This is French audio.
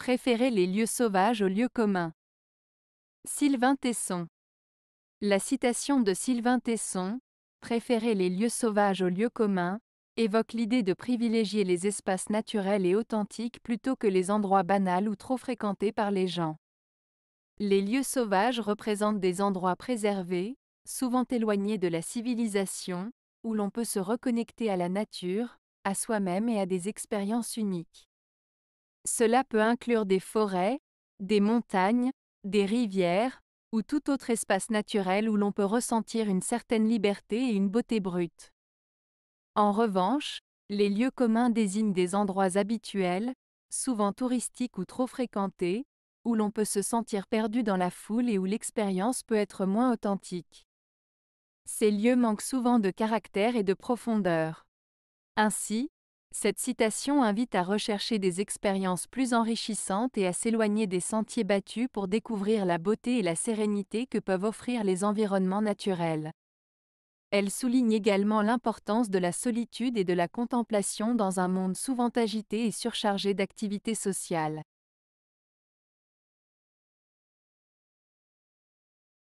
Préférer les lieux sauvages aux lieux communs. Sylvain Tesson. La citation de Sylvain Tesson, Préférer les lieux sauvages aux lieux communs, évoque l'idée de privilégier les espaces naturels et authentiques plutôt que les endroits banals ou trop fréquentés par les gens. Les lieux sauvages représentent des endroits préservés, souvent éloignés de la civilisation, où l'on peut se reconnecter à la nature, à soi-même et à des expériences uniques. Cela peut inclure des forêts, des montagnes, des rivières, ou tout autre espace naturel où l'on peut ressentir une certaine liberté et une beauté brute. En revanche, les lieux communs désignent des endroits habituels, souvent touristiques ou trop fréquentés, où l'on peut se sentir perdu dans la foule et où l'expérience peut être moins authentique. Ces lieux manquent souvent de caractère et de profondeur. Ainsi, cette citation invite à rechercher des expériences plus enrichissantes et à s'éloigner des sentiers battus pour découvrir la beauté et la sérénité que peuvent offrir les environnements naturels. Elle souligne également l'importance de la solitude et de la contemplation dans un monde souvent agité et surchargé d'activités sociales.